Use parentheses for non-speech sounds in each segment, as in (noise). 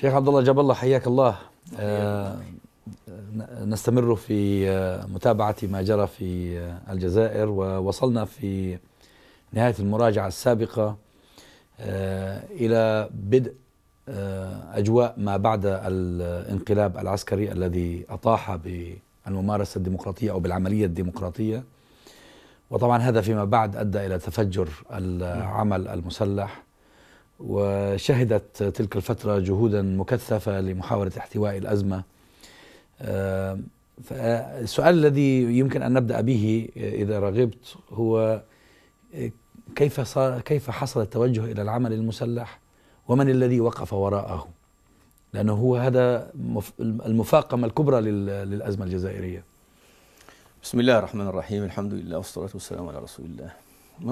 شيخ عبد الله جاب الله حياك الله آه، نستمر في آه، متابعة ما جرى في آه، الجزائر ووصلنا في نهاية المراجعة السابقة إلى بدء أجواء ما بعد الانقلاب العسكري الذي أطاح بالممارسة الديمقراطية أو بالعملية الديمقراطية وطبعا هذا فيما بعد أدى إلى تفجر نعم. العمل المسلح وشهدت تلك الفترة جهودا مكثفة لمحاولة احتواء الأزمة آه، فالسؤال الذي يمكن أن نبدأ به إذا رغبت هو كيف, صار كيف حصل التوجه إلى العمل المسلح ومن الذي وقف وراءه لأنه هو هذا المفاقمة الكبرى للأزمة الجزائرية بسم الله الرحمن الرحيم الحمد لله والصلاة والسلام على رسول الله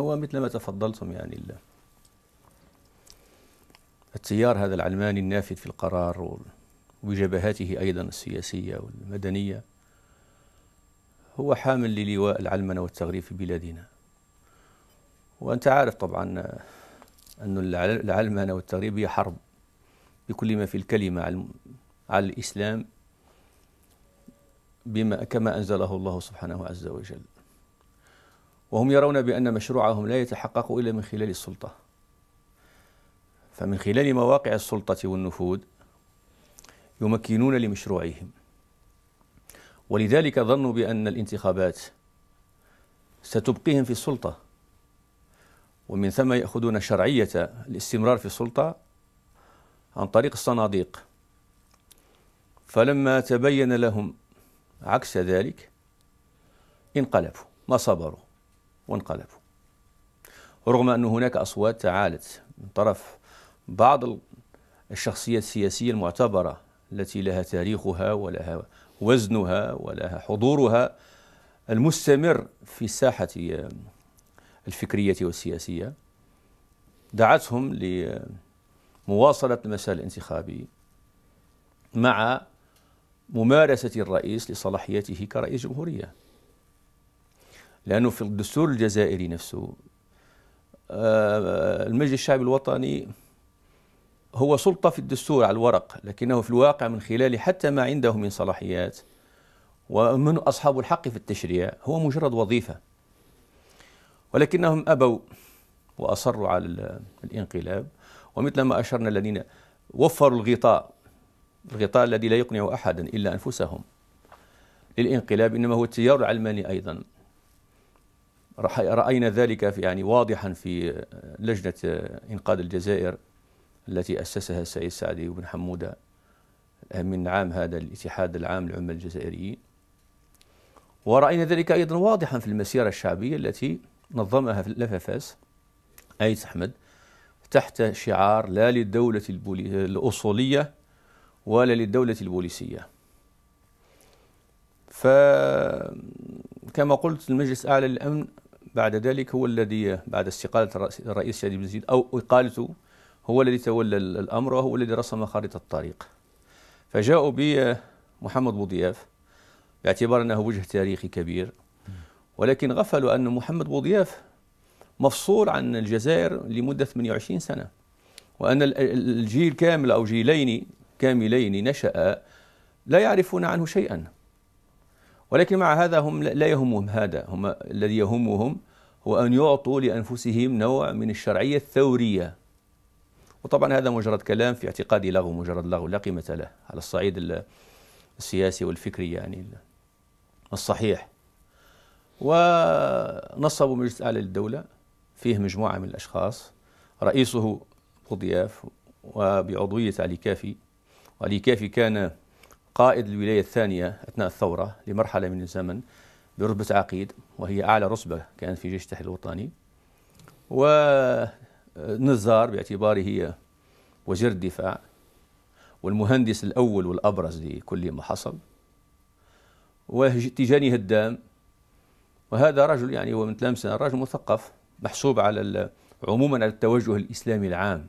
هو مثل ما تفضلتم يعني الله التيار هذا العلماني النافذ في القرار وبجبهاته أيضا السياسية والمدنية هو حامل للواء العلمنة والتغريب في بلادنا وأنت عارف طبعا أن العلمنة والتغريب هي حرب بكل ما في الكلمة على الإسلام بما كما أنزله الله سبحانه عز وجل وهم يرون بأن مشروعهم لا يتحقق إلا من خلال السلطة فمن خلال مواقع السلطة والنفوذ يمكنون لمشروعهم ولذلك ظنوا بأن الانتخابات ستبقيهم في السلطة ومن ثم يأخذون شرعية الاستمرار في السلطة عن طريق الصناديق فلما تبين لهم عكس ذلك انقلبوا ما صبروا وانقلبوا رغم أن هناك أصوات تعالت من طرف بعض الشخصيات السياسية المعتبرة التي لها تاريخها ولها وزنها ولها حضورها المستمر في الساحة آه، الفكرية والسياسية دعتهم لمواصلة المسار الانتخابي مع ممارسة الرئيس لصلاحيته كرئيس جمهورية لأنه في الدستور الجزائري نفسه آه، المجلس الشعبي الوطني هو سلطة في الدستور على الورق لكنه في الواقع من خلال حتى ما عنده من صلاحيات ومن أصحاب الحق في التشريع هو مجرد وظيفة ولكنهم أبوا وأصروا على الانقلاب ومثل ما أشرنا الذين وفروا الغطاء الغطاء الذي لا يقنع أحدا إلا أنفسهم للانقلاب إنما هو التيار العلماني أيضا رأينا ذلك في يعني واضحا في لجنة إنقاذ الجزائر التي أسسها السيد سعدي بن حمودة من عام هذا الاتحاد العام للعمال الجزائريين ورأينا ذلك أيضا واضحا في المسيرة الشعبية التي نظمها في الأفافاس أي أحمد تحت شعار لا للدولة الأصولية ولا للدولة البوليسية فكما قلت المجلس الأعلى للأمن بعد ذلك هو الذي بعد استقالة الرئيس سعيد بن زيد أو إقالته هو الذي تولى الأمر وهو الذي رسم خارطة الطريق فجاءوا بمحمد بوضياف باعتبار أنه وجه تاريخي كبير ولكن غفلوا أن محمد بوضياف مفصول عن الجزائر لمدة 28 سنة وأن الجيل كامل أو جيلين كاملين نشأ لا يعرفون عنه شيئا ولكن مع هذا هم لا يهمهم هذا هم الذي يهمهم هو أن يعطوا لأنفسهم نوع من الشرعية الثورية وطبعا هذا مجرد كلام في اعتقادي لغو مجرد لغو لا قيمة له على الصعيد السياسي والفكري يعني الصحيح ونصبوا مجلس أعلى للدولة فيه مجموعة من الأشخاص رئيسه بوضياف وبعضوية علي كافي وعلي كافي كان قائد الولاية الثانية أثناء الثورة لمرحلة من الزمن برتبة عقيد وهي أعلى رتبة كانت في جيش التحرير الوطني و نزار باعتباره وزير الدفاع والمهندس الأول والأبرز لكل ما حصل وتيجاني هدام وهذا رجل يعني هو من تلامسة رجل مثقف محسوب على عموما على التوجه الإسلامي العام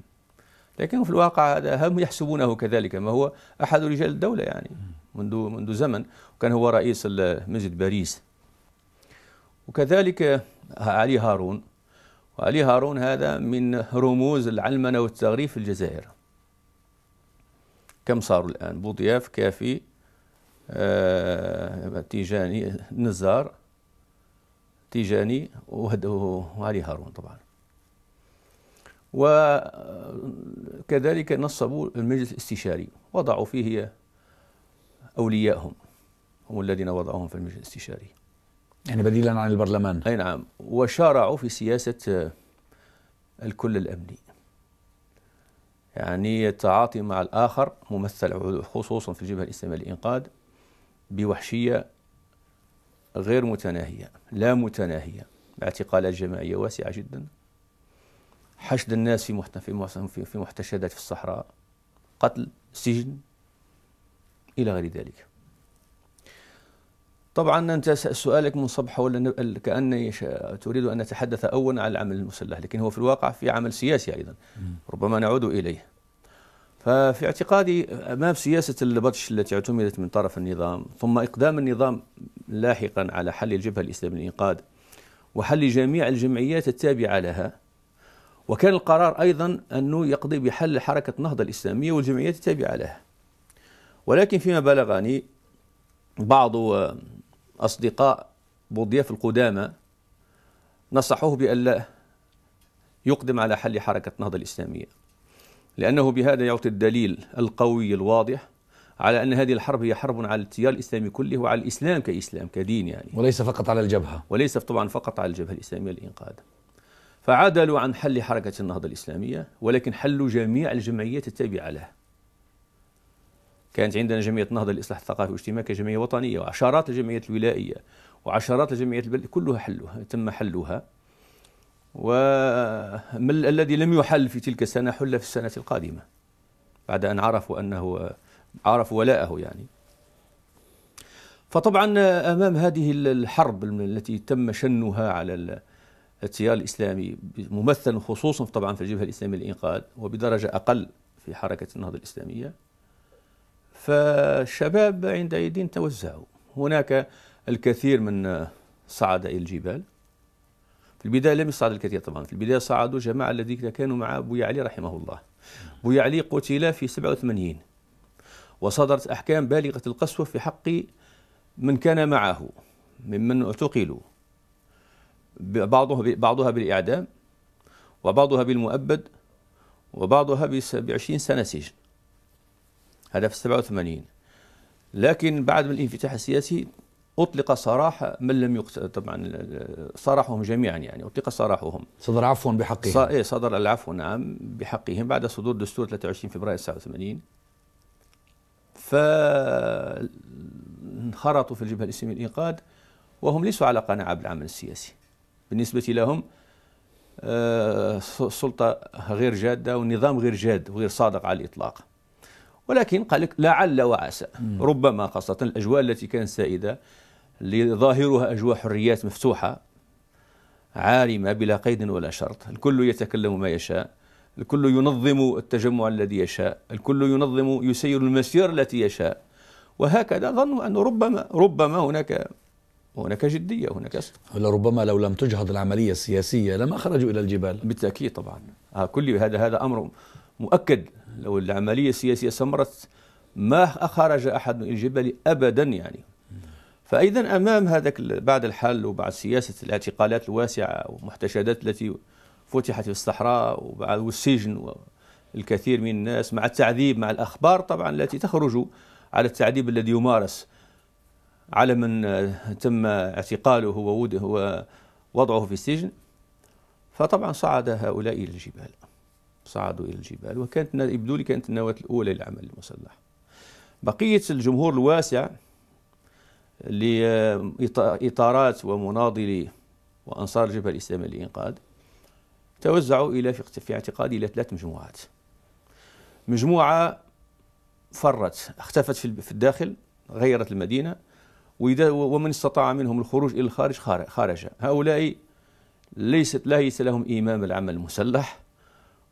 لكن في الواقع هذا هم يحسبونه كذلك ما هو أحد رجال الدولة يعني منذ منذ زمن وكان هو رئيس مسجد باريس وكذلك علي هارون وعلي هارون هذا من رموز العلمنة والتغريب في الجزائر كم صاروا الآن بوضياف كافي آه تيجاني نزار تيجاني وعلي هارون طبعا وكذلك نصبوا المجلس الاستشاري وضعوا فيه أوليائهم هم الذين وضعوهم في المجلس الاستشاري يعني بديلا عن البرلمان أي نعم وشارعوا في سياسة آه، الكل الأمني يعني التعاطي مع الآخر ممثل خصوصا في الجبهة الإسلامية للإنقاذ بوحشية غير متناهية لا متناهية اعتقالات جماعية واسعة جدا حشد الناس في في محتشدات في الصحراء قتل سجن إلى غير ذلك طبعا أنت سؤالك صبح حول كأني تريد أن نتحدث أولا عن العمل المسلح لكن هو في الواقع في عمل سياسي أيضا ربما نعود إليه ففي اعتقادي أمام سياسة البطش التي اعتمدت من طرف النظام ثم إقدام النظام لاحقا على حل الجبهة الإسلامية للإنقاذ وحل جميع الجمعيات التابعة لها وكان القرار أيضا أنه يقضي بحل حركة النهضة الإسلامية والجمعيات التابعة لها ولكن فيما بلغني بعض أصدقاء بوضياف القدامى نصحوه بألا يقدم على حل حركة النهضة الإسلامية لأنه بهذا يعطي الدليل القوي الواضح على أن هذه الحرب هي حرب على التيار الإسلامي كله وعلى الإسلام كإسلام كدين يعني وليس فقط على الجبهة وليس طبعا فقط على الجبهة الإسلامية للإنقاذ فعدلوا عن حل حركة النهضة الإسلامية ولكن حلوا جميع الجمعيات التابعة لها كانت عندنا جمعيه النهضه للاصلاح الثقافي والاجتماعي كجمعيه وطنيه وعشرات الجمعيات الولائيه وعشرات الجمعيات البلديه كلها حلوها تم حلها وما الذي لم يحل في تلك السنه حل في السنه القادمه بعد ان عرفوا انه عرفوا ولاءه يعني فطبعا امام هذه الحرب التي تم شنها على التيار الاسلامي ممثل خصوصا طبعا في الجبهه الاسلاميه للانقاذ وبدرجه اقل في حركه النهضه الاسلاميه فالشباب عندئذ توزعوا هناك الكثير من صعد إلى الجبال في البداية لم يصعد الكثير طبعا في البداية صعدوا جماعة الذين كانوا مع بويا علي رحمه الله بويا علي قتل في 87 وصدرت أحكام بالغة القسوة في حق من كان معه ممن اعتقلوا بعضها بعضها بالإعدام وبعضها بالمؤبد وبعضها ب 20 سنة سجن هذا في 87 لكن بعد الانفتاح السياسي اطلق سراح من لم يقتل طبعا صرحهم جميعا يعني اطلق سراحهم صدر عفو بحقهم ص... إيه صدر العفو نعم بحقهم بعد صدور دستور 23 فبراير 89 فانخرطوا في الجبهه الاسلاميه للانقاذ وهم ليسوا على قناعه بالعمل السياسي بالنسبه لهم السلطه آه، غير جاده والنظام غير جاد وغير صادق على الاطلاق ولكن قال لك لعل وعسى ربما خاصة الأجواء التي كانت سائدة لظاهرها أجواء حريات مفتوحة عارمة بلا قيد ولا شرط الكل يتكلم ما يشاء الكل ينظم التجمع الذي يشاء الكل ينظم يسير المسير التي يشاء وهكذا ظنوا أنه ربما ربما هناك هناك جدية هناك صدق ربما لو لم تجهض العملية السياسية لما خرجوا إلى الجبال بالتأكيد طبعا آه، كل هذا هذا أمر مؤكد لو العملية السياسية استمرت ما أخرج أحد من الجبل أبدا يعني فإذا أمام هذاك بعد الحل وبعد سياسة الاعتقالات الواسعة والمحتشدات التي فتحت في الصحراء وبعد والسجن والكثير من الناس مع التعذيب مع الأخبار طبعا التي تخرج على التعذيب الذي يمارس على من آه، تم اعتقاله ووضعه في السجن فطبعا صعد هؤلاء إلى الجبال صعدوا إلى الجبال وكانت يبدو لي كانت النواة الأولى للعمل المسلح بقية الجمهور الواسع لإطارات آه، ومناضلي وأنصار الجبهة الإسلامية للإنقاذ توزعوا إلى في اعتقادي إلى ثلاث مجموعات مجموعة فرت اختفت في الداخل غيرت المدينة وإذا ومن استطاع منهم الخروج إلى الخارج خرج هؤلاء ليست ليس لهم إمام العمل المسلح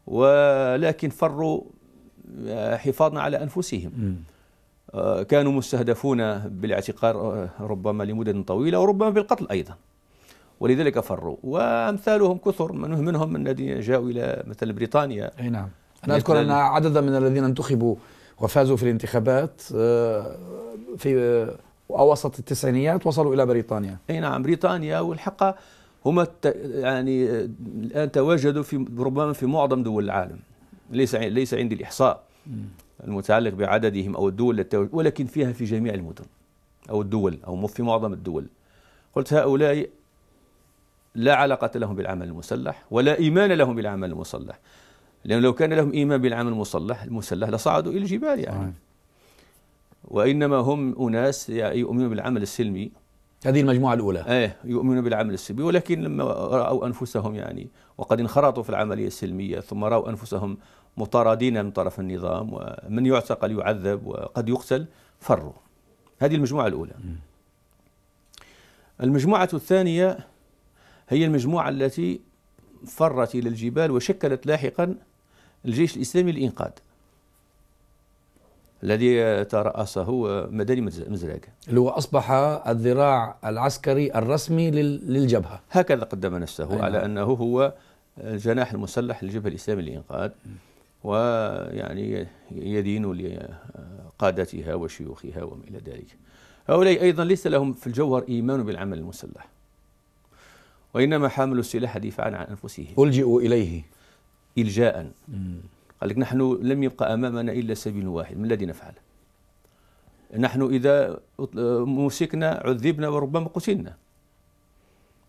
ولكن فروا آه، حفاظا على أنفسهم آه، كانوا مستهدفون بالاعتقال آه، ربما لمدة طويلة وربما بالقتل أيضا ولذلك فروا وأمثالهم كثر من منهم الذين جاءوا إلى مثلا بريطانيا أي نعم أنا أذكر أن عددا من الذين انتخبوا وفازوا في الانتخابات في أواسط التسعينيات وصلوا إلى بريطانيا أي نعم بريطانيا والحقيقة هما يعني الآن تواجدوا في ربما في معظم دول العالم ليس ليس عندي الإحصاء المتعلق بعددهم أو الدول ولكن فيها في جميع المدن أو الدول أو في معظم الدول قلت هؤلاء لا علاقة لهم بالعمل المسلح ولا إيمان لهم بالعمل المسلح لأن لو كان لهم إيمان بالعمل المسلح المسلح لصعدوا إلى الجبال يعني وإنما هم أناس يؤمنون بالعمل السلمي هذه المجموعة الأولى إيه يؤمنون بالعمل السلمي ولكن لما رأوا أنفسهم يعني وقد انخرطوا في العملية السلمية ثم رأوا أنفسهم مطاردين من طرف النظام ومن يعتقل يعذب وقد يقتل فروا هذه المجموعة الأولى المجموعة الثانية هي المجموعة التي فرت إلى الجبال وشكلت لاحقا الجيش الإسلامي للإنقاذ الذي ترأسه مدني مزراك اللي هو أصبح الذراع العسكري الرسمي للجبهة هكذا قدم نفسه أيوة. على أنه هو الجناح المسلح للجبهة الإسلامية للإنقاذ ويعني يدين لقادتها وشيوخها وما إلى ذلك هؤلاء أيضا ليس لهم في الجوهر إيمان بالعمل المسلح وإنما حاملوا السلاح دفاعا عن أنفسهم ألجئوا إليه إلجاء قال لك نحن لم يبقى أمامنا إلا سبيل واحد ما الذي نفعله نحن إذا مسكنا عذبنا وربما قتلنا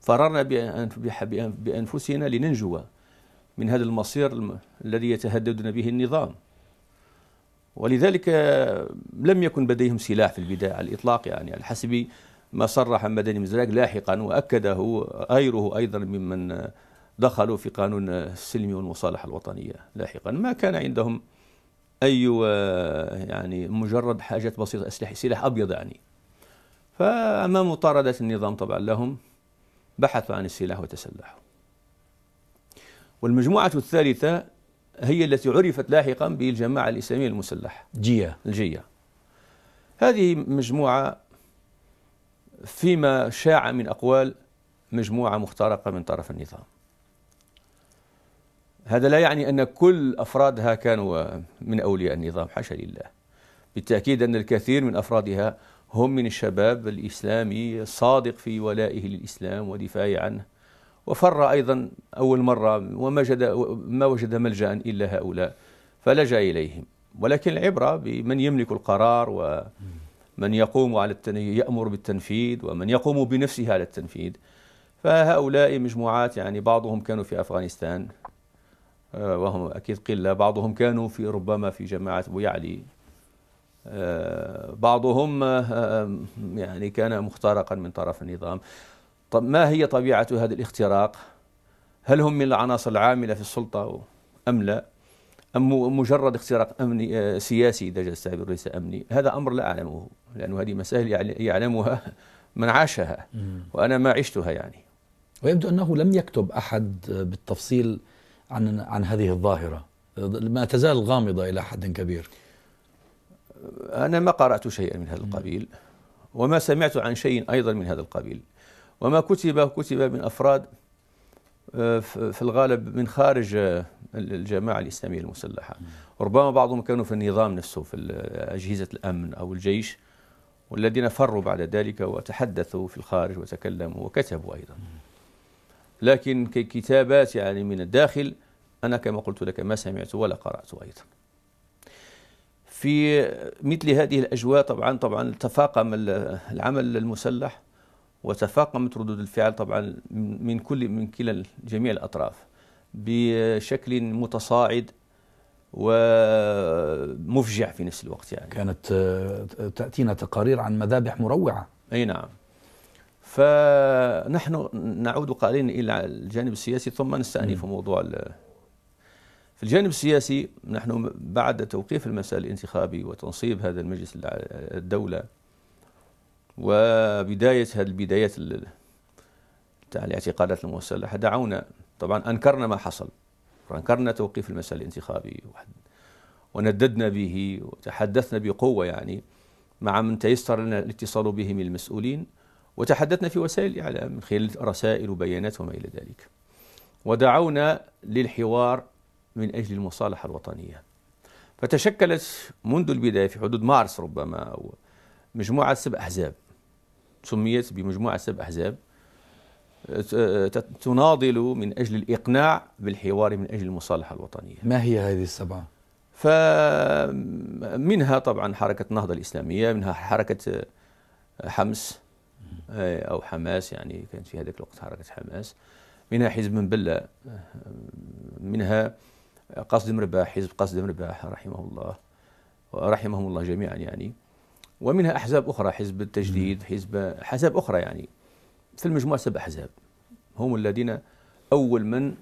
فررنا بأنفسنا لننجو من هذا المصير الذي يتهددنا به النظام ولذلك لم يكن لديهم سلاح في البداية على الإطلاق يعني على حسب ما صرح مدني مزراك لاحقا وأكده غيره أيضا ممن دخلوا في قانون السلم والمصالحة الوطنية لاحقا ما كان عندهم أي يعني مجرد حاجات بسيطة أسلحة سلاح أبيض يعني فأمام مطاردة النظام طبعا لهم بحثوا عن السلاح وتسلحوا والمجموعة الثالثة هي التي عرفت لاحقا بالجماعة الإسلامية المسلحة جية الجية هذه مجموعة فيما شاع من أقوال مجموعة مخترقة من طرف النظام هذا لا يعني أن كل أفرادها كانوا من أولياء النظام حاشا لله بالتأكيد أن الكثير من أفرادها هم من الشباب الإسلامي الصادق في ولائه للإسلام ودفاعه عنه وفر أيضا أول مرة وما جد ما وجد ملجأ إلا هؤلاء فلجأ إليهم ولكن العبرة بمن يملك القرار ومن يقوم على يأمر بالتنفيذ ومن يقوم بنفسه على التنفيذ فهؤلاء مجموعات يعني بعضهم كانوا في أفغانستان آه، وهم أكيد قلة بعضهم كانوا في ربما في جماعة أبو يعلي آه، بعضهم آه، يعني كان مخترقا من طرف النظام طب ما هي طبيعة هذا الاختراق هل هم من العناصر العاملة في السلطة أم لا أم مجرد اختراق أمني سياسي إذا جاز التعبير ليس أمني هذا أمر لا أعلمه لأنه هذه مسائل يعلمها (laughs) من عاشها وأنا ما عشتها يعني ويبدو أنه لم يكتب أحد بالتفصيل عن عن هذه الظاهره ما تزال غامضه الى حد كبير انا ما قرات شيئا من هذا القبيل وما سمعت عن شيء ايضا من هذا القبيل وما كتب كتب من افراد آه، في الغالب من خارج آه، الجماعه الاسلاميه المسلحه ربما بعضهم كانوا في النظام نفسه في اجهزه الامن او الجيش والذين فروا بعد ذلك وتحدثوا في الخارج وتكلموا وكتبوا ايضا لكن ككتابات يعني من الداخل أنا كما قلت لك ما سمعت ولا قرأت أيضا في مثل هذه الأجواء طبعا طبعا تفاقم العمل المسلح وتفاقمت ردود الفعل طبعا من كل من كلا جميع الأطراف بشكل متصاعد ومفجع في نفس الوقت يعني كانت تأتينا تقارير عن مذابح مروعة أي نعم فنحن نعود قليلا إلى الجانب السياسي ثم نستأنف موضوع في الجانب السياسي نحن بعد توقيف المسار الانتخابي وتنصيب هذا المجلس الدولة وبداية هذه البدايات تاع الاعتقالات المسلحة دعونا طبعا أنكرنا ما حصل أنكرنا توقيف المسار الانتخابي ونددنا به وتحدثنا بقوة يعني مع من تيسر لنا الاتصال به من المسؤولين وتحدثنا في وسائل الإعلام من خلال رسائل وبيانات وما إلى ذلك ودعونا للحوار من أجل المصالحة الوطنية فتشكلت منذ البداية في حدود مارس ربما أو مجموعة سبع أحزاب سميت بمجموعة سبع أحزاب تناضل من أجل الإقناع بالحوار من أجل المصالحة الوطنية ما هي هذه السبعة؟ فمنها طبعا حركة النهضة الإسلامية منها حركة حمس آه، أو حماس يعني كانت في هذاك الوقت حركة حماس منها حزب من بلة آه، منها قصد مرباح حزب قصد مرباح رحمه الله ورحمهم الله جميعا يعني ومنها أحزاب أخرى حزب التجديد حزب أحزاب أخرى يعني في المجموع سبع أحزاب هم الذين أول من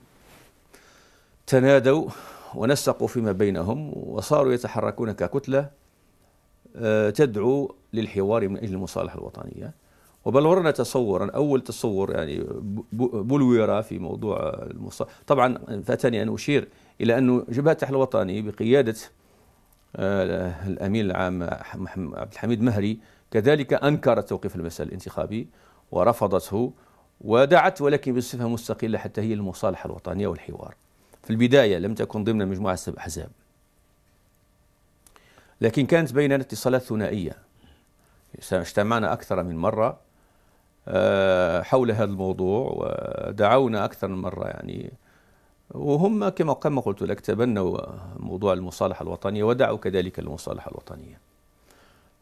تنادوا ونسقوا فيما بينهم وصاروا يتحركون ككتلة آه، تدعو للحوار من أجل المصالحة الوطنية وبلورنا تصورا اول تصور يعني بلورة في موضوع المص طبعا فاتني ان اشير الى انه جبهه التحرير الوطني بقياده آه، الامين العام عبد الحميد مهري كذلك انكرت توقيف المسألة الانتخابي ورفضته ودعت ولكن بصفه مستقله حتى هي المصالحه الوطنيه والحوار. في البدايه لم تكن ضمن مجموعه سبع احزاب. لكن كانت بيننا اتصالات ثنائيه. اجتمعنا اكثر من مره آه، حول هذا الموضوع ودعونا أكثر من مرة يعني وهم كما كما قلت لك تبنوا موضوع المصالحة الوطنية ودعوا كذلك المصالحة الوطنية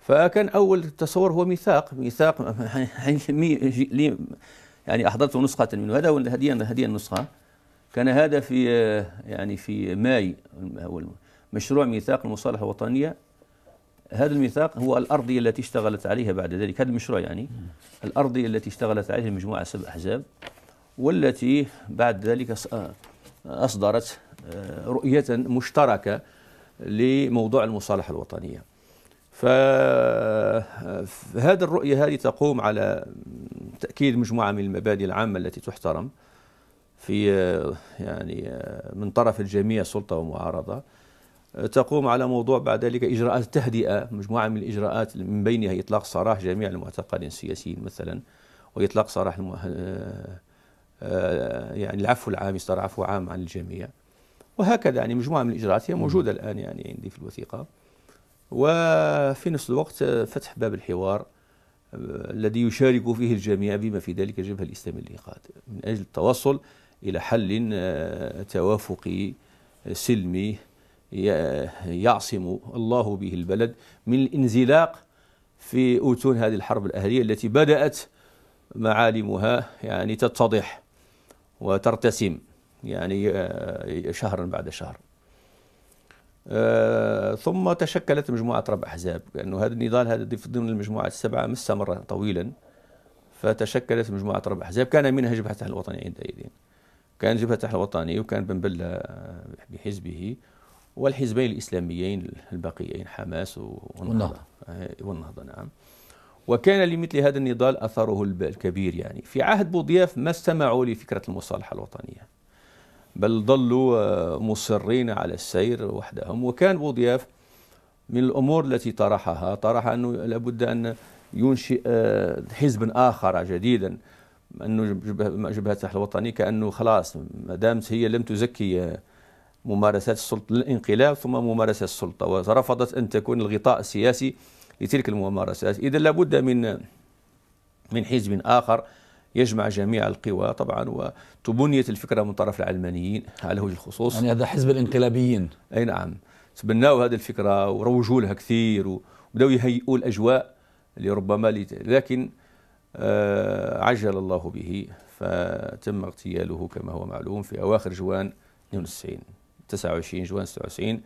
فكان أول تصور هو ميثاق ميثاق (laughs) يعني, يعني أحضرت نسخة منه هذا هذه هذه النسخة كان هذا في آه، يعني في ماي مشروع ميثاق المصالحة الوطنية هذا الميثاق هو الأرضية التي اشتغلت عليها بعد ذلك هذا المشروع يعني الأرضية التي اشتغلت عليها المجموعة سبع أحزاب والتي بعد ذلك آه، أصدرت آه، رؤية مشتركة لموضوع المصالحة الوطنية فهذه آه، الرؤية هذه تقوم على تأكيد مجموعة من المبادئ العامة التي تحترم في يعني من طرف الجميع سلطة ومعارضة تقوم على موضوع بعد ذلك إجراءات تهدئة مجموعة من الإجراءات من بينها إطلاق سراح جميع المعتقلين السياسيين مثلا وإطلاق سراح المه... آه، آه، يعني العفو العام يصدر عفو عام عن الجميع وهكذا يعني مجموعة من الإجراءات هي موجودة الآن يعني عندي في الوثيقة وفي نفس الوقت فتح باب الحوار آه، الذي يشارك فيه الجميع بما في ذلك الجبهة الإسلامية للانقاذ من أجل التوصل إلى حل توافقي سلمي يعصم الله به البلد من الانزلاق في أوتون هذه الحرب الأهلية التي بدأت معالمها يعني تتضح وترتسم يعني آه، شهرا بعد شهر آه، ثم تشكلت مجموعة ربع أحزاب لأنه هذا النضال هذا في ضمن المجموعة السبعة ما استمر طويلا فتشكلت مجموعة ربع أحزاب كان منها جبهة التحرير الوطني عندئذ كان جبهة التحرير الوطني وكان بن بلة بحزبه والحزبين الإسلاميين الباقيين حماس والنهضة آه، والنهضة نعم وكان لمثل هذا النضال أثره الكبير يعني في عهد بوضياف ما استمعوا لفكرة المصالحة الوطنية بل ظلوا آه، مصرين على السير وحدهم وكان بوضياف من الأمور التي طرحها طرح أنه لابد أن ينشئ آه، حزبا آخر جديدا أنه جبهة الوطني كأنه خلاص ما دامت هي لم تزكي ممارسات السلطة للانقلاب ثم ممارسات السلطة ورفضت أن تكون الغطاء السياسي لتلك الممارسات إذا لابد من من حزب آخر يجمع جميع القوى طبعا وتبنيت الفكرة من طرف العلمانيين على وجه الخصوص يعني هذا حزب الانقلابيين أي نعم تبناوا هذه الفكرة وروجوا لها كثير وبداوا يهيئوا الأجواء لربما لكن آه، عجل الله به فتم اغتياله كما هو معلوم في أواخر جوان 92 29 جوان 96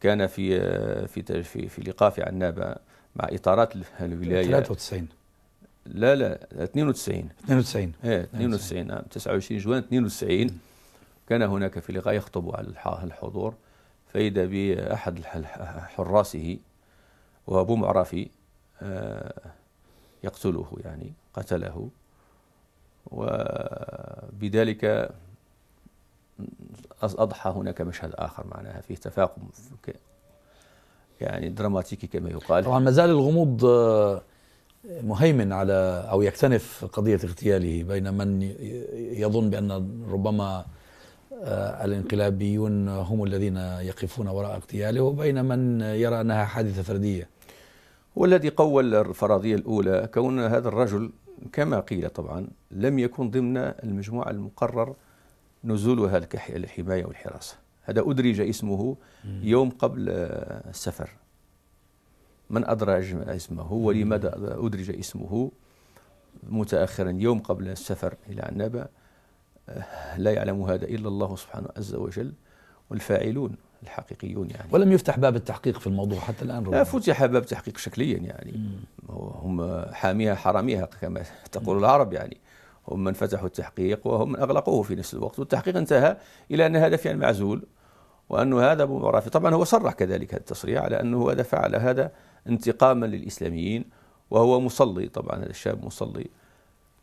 كان في آه، في في, في لقاء في عنابه مع اطارات الولايه 93 لا لا 92 92 ايه 92 نعم 29 جوان 92 كان هناك في لقاء يخطب على الحضور فإذا بأحد حراسه وأبو معرفي آه، يقتله يعني قتله وبذلك أضحى هناك مشهد آخر معناها فيه تفاقم يعني دراماتيكي كما يقال طبعا ما زال الغموض آه، مهيمن على أو يكتنف قضية اغتياله بين من يظن بأن ربما آه، الانقلابيون هم الذين يقفون وراء اغتياله وبين من يرى أنها حادثة فردية والذي قول الفرضية الأولى كون هذا الرجل كما قيل طبعا لم يكن ضمن المجموعة المقرر نزولها الحماية والحراسة هذا أدرج اسمه يوم قبل السفر من أدرج اسمه ولماذا أدرج اسمه متأخرا يوم قبل السفر إلى عنابة لا يعلم هذا إلا الله سبحانه عز وجل والفاعلون الحقيقيون يعني ولم يفتح باب التحقيق في الموضوع حتى الآن لا فتح باب تحقيق شكليا يعني هم حاميها حراميها كما تقول العرب يعني هم من فتحوا التحقيق وهم من أغلقوه في نفس الوقت والتحقيق انتهى إلى أن هذا فعل معزول وأن هذا أبو مرافي طبعا هو صرح كذلك هذا التصريح على أنه هذا فعل هذا انتقاما للإسلاميين وهو مصلي طبعا هذا الشاب مصلي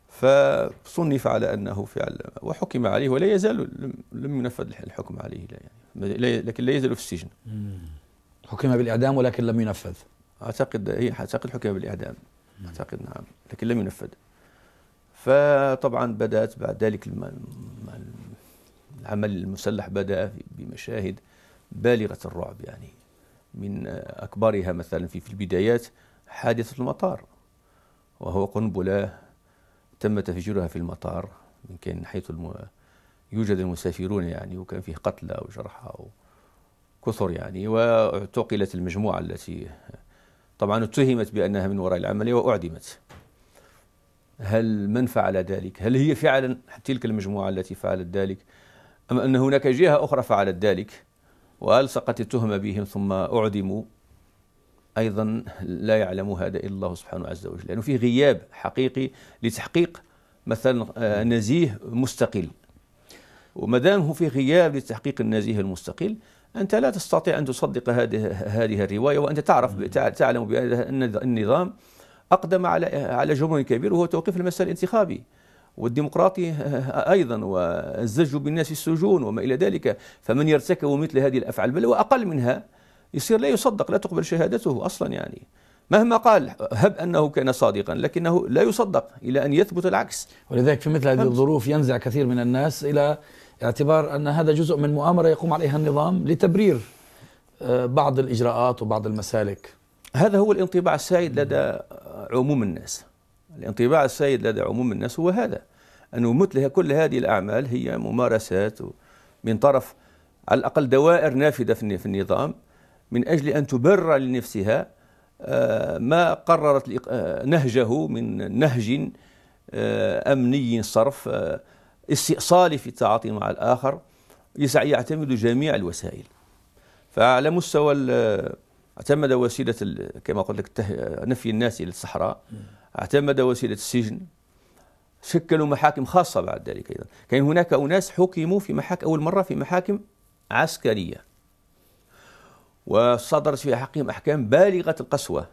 فصنف على أنه فعل وحكم عليه ولا يزال لم ينفذ الحكم عليه لا يعني لكن لا يزال في السجن حكم بالإعدام ولكن لم ينفذ أعتقد هي أعتقد حكم بالإعدام أعتقد نعم لكن لم ينفذ فطبعا بدأت بعد ذلك العمل المسلح بدأ بمشاهد بالغة الرعب يعني من أكبرها مثلا في, في البدايات حادثة المطار وهو قنبلة تم تفجيرها في المطار من كان حيث الم... يوجد المسافرون يعني وكان فيه قتلى وجرحى وكثر يعني واعتقلت المجموعة التي طبعا اتهمت بأنها من وراء العملية وأعدمت هل من فعل ذلك هل هي فعلا تلك المجموعة التي فعلت ذلك أم أن هناك جهة أخرى فعلت ذلك وألصقت التهمة بهم ثم أعدموا أيضا لا يعلم هذا إلا الله سبحانه عز وجل لأنه في غياب حقيقي لتحقيق مثلا آه، نزيه مستقل وما دام هو في غياب لتحقيق النزيه المستقل أنت لا تستطيع أن تصدق هذه هذه الرواية وأنت تعرف تعلم بأن النظام أقدم على على جمهور كبير وهو توقيف المسار الانتخابي والديمقراطي (laughs) أيضا والزج بالناس في السجون وما إلى ذلك فمن يرتكب مثل هذه الأفعال بل وأقل منها يصير لا يصدق لا تقبل شهادته أصلا يعني مهما قال هب أنه كان صادقا لكنه لا يصدق إلى أن يثبت العكس ولذلك في مثل هذه الظروف ينزع كثير من الناس إلى اعتبار أن هذا جزء من مؤامرة يقوم عليها النظام لتبرير آه، بعض الإجراءات وبعض المسالك هذا هو الانطباع السائد لدى عموم الناس الانطباع السائد لدى عموم الناس هو هذا أنه مثل كل هذه الأعمال هي ممارسات من طرف على الأقل دوائر نافذة في النظام من أجل أن تبرر لنفسها آه، ما قررت آه، نهجه من نهج آه، أمني صرف استئصالي في التعاطي مع الآخر يعتمد جميع الوسائل فعلى مستوى اعتمد وسيله كما قلت لك نفي الناس الى الصحراء اعتمد وسيله السجن شكلوا محاكم خاصه بعد ذلك ايضا كان هناك اناس حكموا في محاكم اول مره في محاكم عسكريه وصدرت في حقهم احكام بالغه القسوه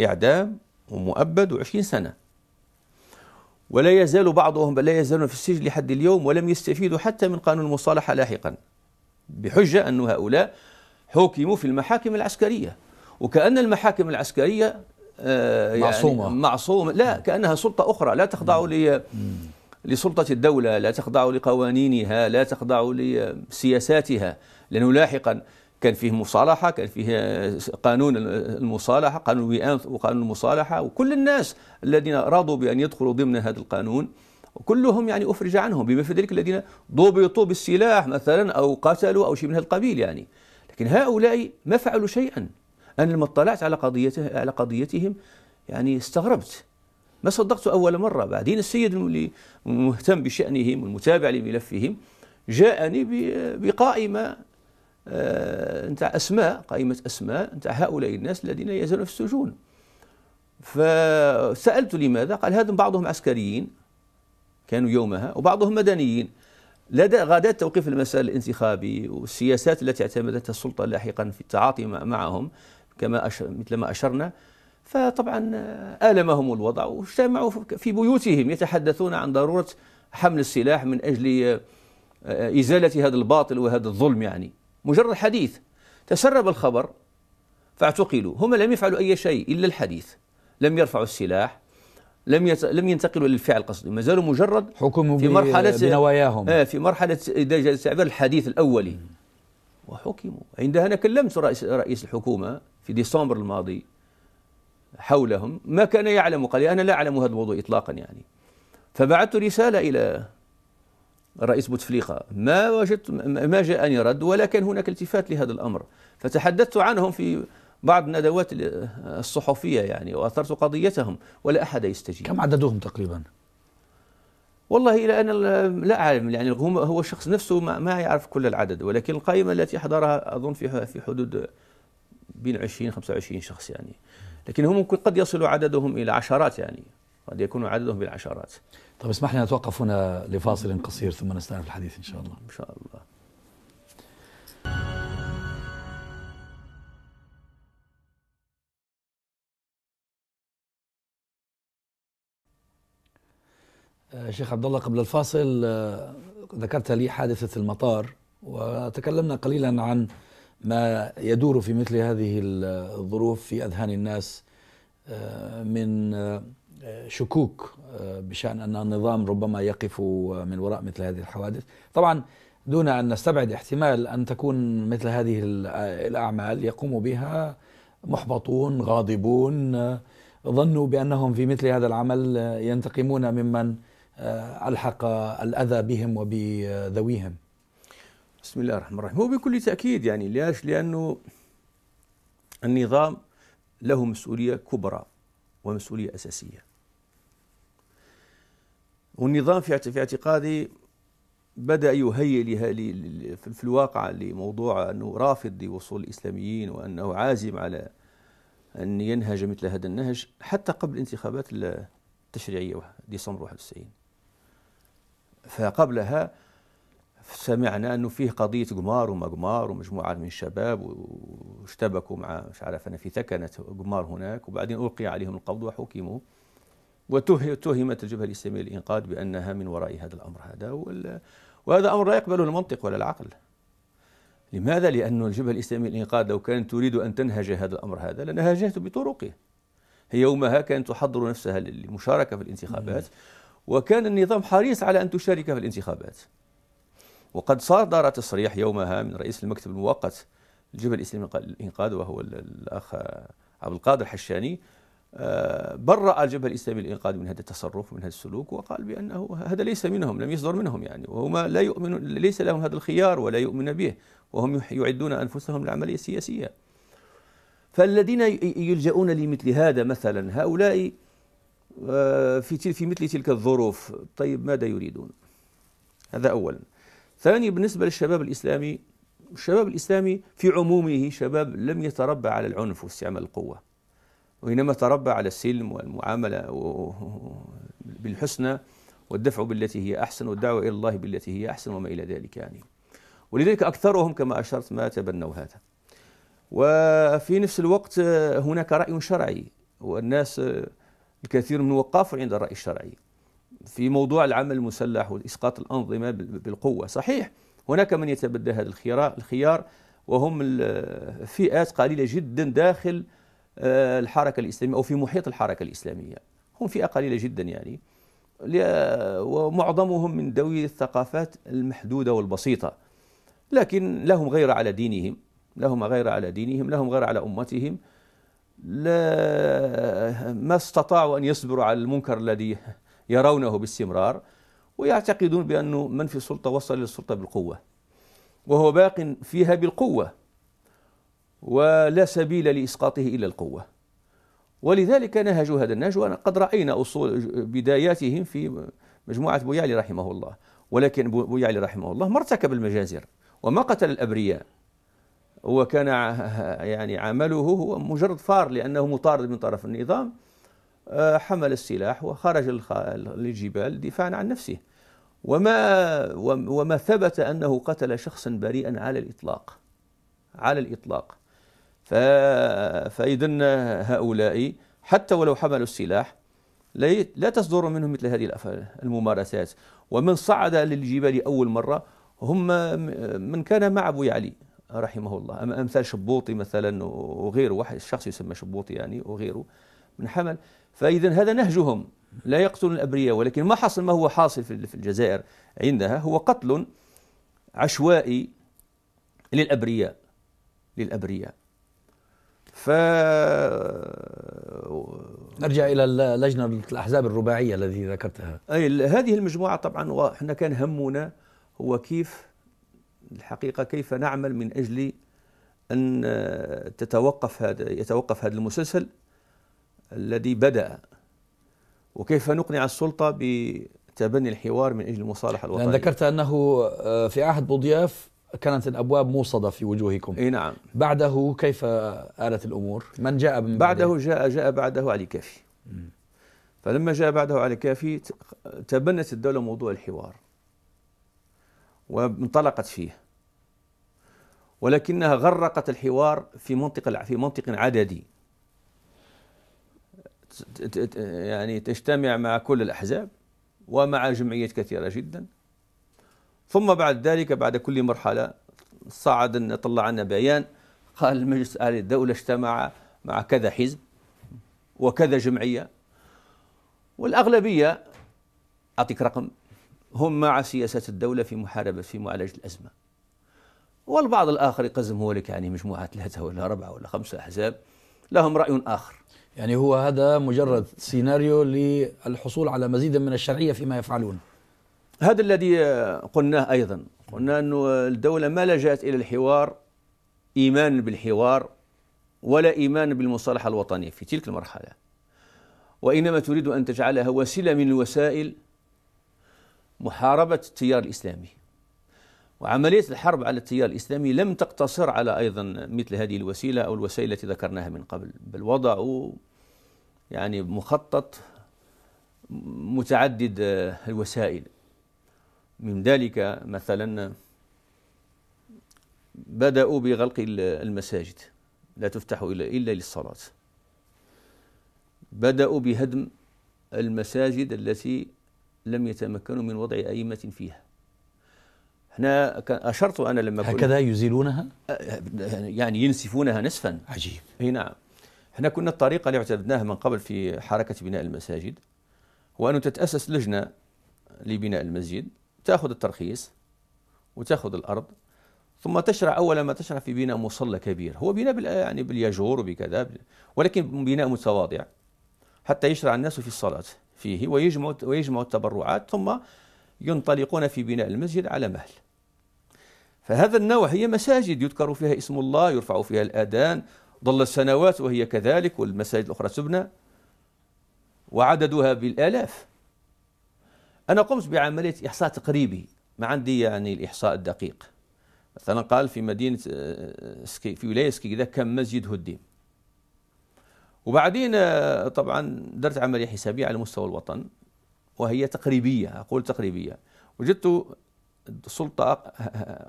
اعدام ومؤبد و20 سنه ولا يزال بعضهم بل لا يزالون في السجن لحد اليوم ولم يستفيدوا حتى من قانون المصالحه لاحقا بحجه ان هؤلاء حكموا في المحاكم العسكريه وكأن المحاكم العسكرية آه، يعني معصومة معصومة لا كأنها سلطة أخرى لا تخضع ل لسلطة الدولة لا تخضع لقوانينها لا تخضع لسياساتها لأنه لاحقا كان فيه مصالحة كان فيه قانون المصالحة قانون الوئام وقانون المصالحة وكل الناس الذين راضوا بأن يدخلوا ضمن هذا القانون كلهم يعني أفرج عنهم بما في ذلك الذين ضبطوا بالسلاح مثلا أو قتلوا أو شيء من هذا القبيل يعني لكن هؤلاء ما فعلوا شيئا أنا لما اطلعت على قضيته على قضيتهم يعني استغربت ما صدقت أول مرة بعدين السيد اللي مهتم بشأنهم والمتابع لملفهم جاءني بقائمة آه، نتاع أسماء قائمة أسماء نتاع هؤلاء الناس الذين يزالون في السجون فسألت لماذا قال هذا بعضهم عسكريين كانوا يومها وبعضهم مدنيين لدى غادات توقيف المسار الانتخابي والسياسات التي اعتمدتها السلطة لاحقا في التعاطي معهم كما أشر مثلما أشرنا فطبعا آه، آلمهم الوضع واجتمعوا في بيوتهم يتحدثون عن ضرورة حمل السلاح من أجل آه، إزالة هذا الباطل وهذا الظلم يعني مجرد حديث تسرب الخبر فاعتقلوا هم لم يفعلوا أي شيء إلا الحديث لم يرفعوا السلاح لم يت... لم ينتقلوا للفعل قصدي ما زالوا مجرد حكموا في مرحلة بنواياهم آه في مرحلة استعمال الحديث الأولي وحكموا عندها أنا كلمت رئيس, رئيس الحكومة في ديسمبر الماضي حولهم ما كان يعلم قال أنا لا أعلم هذا الموضوع إطلاقا يعني فبعثت رسالة إلى رئيس بوتفليقة ما وجدت ما جاءني رد ولا كان هناك التفات لهذا الأمر فتحدثت عنهم في بعض الندوات الصحفية يعني وأثرت قضيتهم ولا أحد يستجيب كم عددهم تقريبا؟ والله إلى أنا لا أعلم يعني هو الشخص نفسه ما يعرف كل العدد ولكن القائمة التي أحضرها أظن في حدود بين 20 25 شخص يعني لكن هم ممكن قد يصل عددهم إلى عشرات يعني قد يكون عددهم بالعشرات طب اسمح لي نتوقف هنا لفاصل قصير ثم نستعرض الحديث إن شاء الله إن شاء الله آه، شيخ عبد الله قبل الفاصل آه، ذكرت لي حادثة المطار وتكلمنا قليلا عن ما يدور في مثل هذه الظروف في اذهان الناس آه، من آه، شكوك آه، بشان ان النظام ربما يقف من وراء مثل هذه الحوادث طبعا دون ان نستبعد احتمال ان تكون مثل هذه الاعمال يقوم بها محبطون غاضبون ظنوا بانهم في مثل هذا العمل ينتقمون ممن الحق الاذى بهم وبذويهم بسم الله الرحمن الرحيم هو بكل تأكيد يعني ليش لأنه النظام له مسؤولية كبرى ومسؤولية أساسية والنظام في اعتقادي بدأ يهيئ في الواقع لموضوع أنه رافض لوصول الإسلاميين وأنه عازم على أن ينهج مثل هذا النهج حتى قبل الانتخابات التشريعية ديسمبر 91 فقبلها سمعنا انه فيه قضيه قمار وما قمار ومجموعه من الشباب واشتبكوا مع مش عارف انا في ثكنه قمار هناك وبعدين القي عليهم القبض وحكموا وتهمت الجبهه الاسلاميه للانقاذ بانها من وراء هذا الامر هذا وهذا امر لا يقبله المنطق ولا العقل لماذا؟ لأن الجبهة الإسلامية للإنقاذ لو كانت تريد أن تنهج هذا الأمر هذا لنهجته بطرقه هي يومها كانت تحضر نفسها للمشاركة في الانتخابات وكان النظام حريص على أن تشارك في الانتخابات وقد صدر تصريح يومها من رئيس المكتب المؤقت الجبهة الإسلامية للإنقاذ وهو الأخ عبد القادر الحشاني آه، برأ الجبهة الإسلامية للإنقاذ من هذا التصرف ومن هذا السلوك وقال بأنه هذا ليس منهم لم يصدر منهم يعني وهما لا يؤمنون ليس لهم هذا الخيار ولا يؤمن به وهم يعدون أنفسهم للعملية السياسية فالذين يلجؤون لمثل هذا مثلا هؤلاء آه، في في مثل تلك الظروف طيب ماذا يريدون هذا أولا ثاني بالنسبة للشباب الإسلامي الشباب الإسلامي في عمومه شباب لم يتربى على العنف واستعمال القوة وإنما تربى على السلم والمعاملة بالحسنى والدفع بالتي هي أحسن والدعوة إلى الله بالتي هي أحسن وما إلى ذلك يعني ولذلك أكثرهم كما أشرت ما تبنوا هذا وفي نفس الوقت هناك رأي شرعي والناس الكثير من وقاف عند الرأي الشرعي في موضوع العمل المسلح وإسقاط الأنظمة بالقوة صحيح هناك من يتبدى هذا الخيار وهم الفئات قليلة جدا داخل آه، الحركة الإسلامية أو في محيط الحركة الإسلامية هم فئة قليلة جدا يعني ومعظمهم من ذوي الثقافات المحدودة والبسيطة لكن لهم غير على دينهم لهم غير على دينهم لهم غير على أمتهم لا ما استطاعوا أن يصبروا على المنكر الذي يرونه باستمرار ويعتقدون بأنه من في السلطة وصل للسلطة بالقوة وهو باق فيها بالقوة ولا سبيل لإسقاطه إلا القوة ولذلك نهجوا هذا النهج وأنا قد رأينا أصول بداياتهم في مجموعة بويعلي رحمه الله ولكن بويعلي رحمه الله ما ارتكب المجازر وما قتل الأبرياء هو كان يعني عمله هو مجرد فار لأنه مطارد من طرف النظام آه، حمل السلاح وخرج للجبال دفاعا عن نفسه وما وما ثبت انه قتل شخصا بريئا على الاطلاق على الاطلاق فاذا هؤلاء حتى ولو حملوا السلاح لا تصدر منهم مثل هذه الممارسات ومن صعد للجبال اول مره هم من كان مع ابو علي رحمه الله امثال شبوطي مثلا وغيره واحد شخص يسمى شبوطي يعني وغيره من حمل فإذا هذا نهجهم لا يقتلون الأبرياء ولكن ما حصل ما هو حاصل في الجزائر عندها هو قتل عشوائي للأبرياء للأبرياء ف نرجع الى لجنه الاحزاب الرباعيه الذي ذكرتها اي هذه المجموعه طبعا احنا كان همنا هو كيف الحقيقه كيف نعمل من اجل ان تتوقف هذا يتوقف هذا المسلسل الذي بدأ وكيف نقنع السلطة بتبني الحوار من أجل المصالحة الوطنية لأن ذكرت أنه آه، في عهد بوضياف كانت الابواب موصده في وجوهكم اي نعم بعده كيف آلت الامور؟ من جاء من بعده, جاء جاء بعده علي كافي فلما جاء بعده علي كافي تبنت الدوله موضوع الحوار وانطلقت فيه ولكنها غرقت الحوار في منطق في منطق عددي يعني تجتمع مع كل الأحزاب ومع جمعيات كثيرة جدا ثم بعد ذلك بعد كل مرحلة صعد طلع عنا بيان قال المجلس الاعلى للدوله اجتمع مع كذا حزب وكذا جمعية والأغلبية أعطيك رقم هم مع سياسة الدولة في محاربة في معالجة الأزمة والبعض الآخر يقزم هو لك يعني مجموعة ثلاثة ولا أربعة ولا خمسة أحزاب لهم رأي آخر يعني هو هذا مجرد سيناريو للحصول على مزيد من الشرعية فيما يفعلون هذا الذي قلناه أيضا قلنا أن الدولة ما لجأت إلى الحوار إيمان بالحوار ولا إيمان بالمصالحة الوطنية في تلك المرحلة وإنما تريد أن تجعلها وسيلة من الوسائل محاربة التيار الإسلامي وعملية الحرب على التيار الإسلامي لم تقتصر على أيضا مثل هذه الوسيلة أو الوسائل التي ذكرناها من قبل بل وضعوا يعني مخطط متعدد الوسائل من ذلك مثلا بدأوا بغلق المساجد لا تفتح إلا للصلاة بدأوا بهدم المساجد التي لم يتمكنوا من وضع أئمة فيها احنا أشرت أنا لما هكذا يزيلونها؟ أه، يعني ينسفونها نسفا عجيب اي نعم احنا كنا الطريقة اللي اعتمدناها من قبل في حركة بناء المساجد هو أنه تتأسس لجنة لبناء المسجد تأخذ الترخيص وتأخذ الأرض ثم تشرع أول ما تشرع في بناء مصلى كبير هو بناء يعني بالياجور وبكذا ولكن بناء متواضع حتى يشرع الناس في الصلاة فيه ويجمع ويجمع التبرعات ثم ينطلقون في بناء المسجد على مهل فهذا النوع هي مساجد يذكر فيها اسم الله يرفع فيها الأذان ظل السنوات وهي كذلك والمساجد الأخرى تبنى وعددها بالآلاف أنا قمت بعملية إحصاء تقريبي ما عندي يعني الإحصاء الدقيق مثلا قال في مدينة آه، سكي في ولاية سكي كذا كم مسجد هدم وبعدين آه، طبعا درت عملية حسابية على مستوى الوطن وهي تقريبية أقول تقريبية وجدت السلطة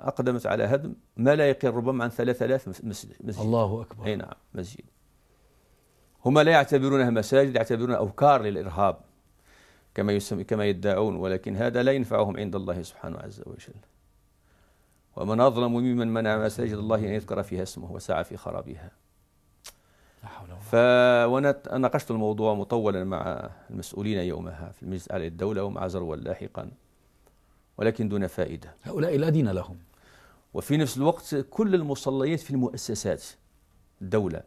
أقدمت على هدم ما لا يقل ربما عن ثلاثة آلاف مسجد الله أكبر أي نعم مسجد هم لا يعتبرونها مساجد يعتبرونها أوكار للإرهاب كما يسمي كما يدعون ولكن هذا لا ينفعهم عند الله سبحانه عز وجل ومن أظلم ممن منع مساجد الله أن يذكر فيها اسمه وسعى في خرابها فأنا ناقشت الموضوع مطولا مع المسؤولين يومها في المجلس الأعلى للدولة ومع زروال لاحقا ولكن دون فائدة هؤلاء لا دين لهم وفي نفس الوقت كل المصليات في المؤسسات الدولة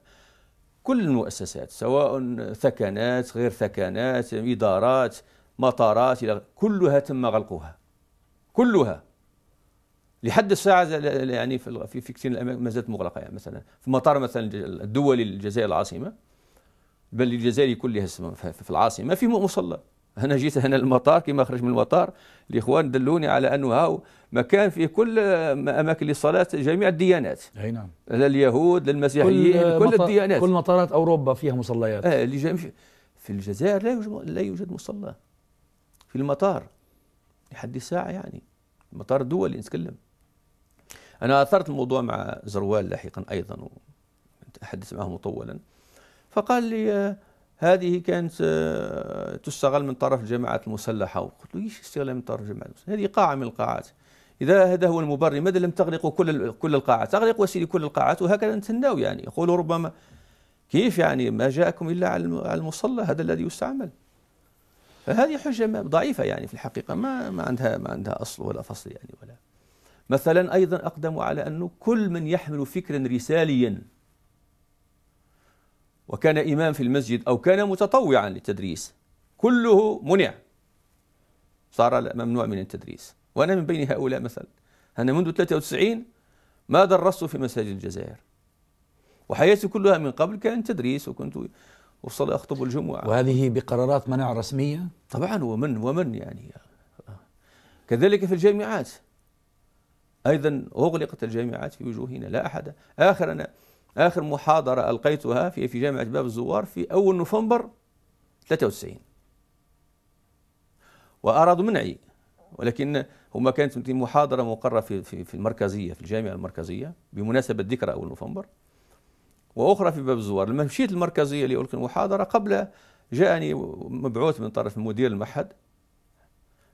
كل المؤسسات سواء ثكنات غير ثكنات إدارات مطارات كلها تم غلقها كلها لحد الساعه يعني في في كثير من الاماكن ما زالت مغلقه يعني مثلا في مطار مثلا الدولي الجزائر العاصمه بل الجزائر كلها في العاصمه في مصلى انا جيت هنا المطار كما خرج من المطار الاخوان دلوني على انه هاو مكان فيه كل اماكن للصلاه جميع الديانات اي نعم لليهود للمسيحيين كل, كل الديانات كل مطارات اوروبا فيها مصليات آه في الجزائر لا يوجد لا يوجد مصلى في المطار لحد الساعه يعني مطار الدولي نتكلم أنا أثرت الموضوع مع زروال لاحقا أيضا تحدث معه مطولا فقال لي آه، هذه كانت آه، تستغل من طرف الجماعات المسلحة قلت له ايش استغلال من طرف الجماعات المسلحة هذه قاعة من القاعات إذا هذا هو المبرر لماذا لم تغلقوا كل كل القاعات أغلقوا سيدي كل القاعات وهكذا نتناو يعني يقولوا ربما كيف يعني ما جاءكم إلا على المصلى هذا الذي يستعمل فهذه حجة ضعيفة يعني في الحقيقة ما ما عندها ما عندها أصل ولا فصل يعني ولا مثلا أيضا أقدم على أنه كل من يحمل فكرا رساليا وكان إمام في المسجد أو كان متطوعا للتدريس كله منع صار ممنوع من التدريس وأنا من بين هؤلاء مثلا أنا منذ 93 ما درست في مساجد الجزائر وحياتي كلها من قبل كان تدريس وكنت وصل أخطب الجمعة وهذه بقرارات منع رسمية؟ طبعا ومن ومن يعني كذلك في الجامعات أيضا أغلقت الجامعات في وجوهنا لا أحد آخر أنا آخر محاضرة ألقيتها في في جامعة باب الزوار في أول نوفمبر 93 وأرادوا منعي ولكن هما كانت محاضرة مقرة في, في, في المركزية في الجامعة المركزية بمناسبة ذكرى أول نوفمبر وأخرى في باب الزوار لما مشيت المركزية لألقي المحاضرة قبل جاءني مبعوث من طرف مدير المعهد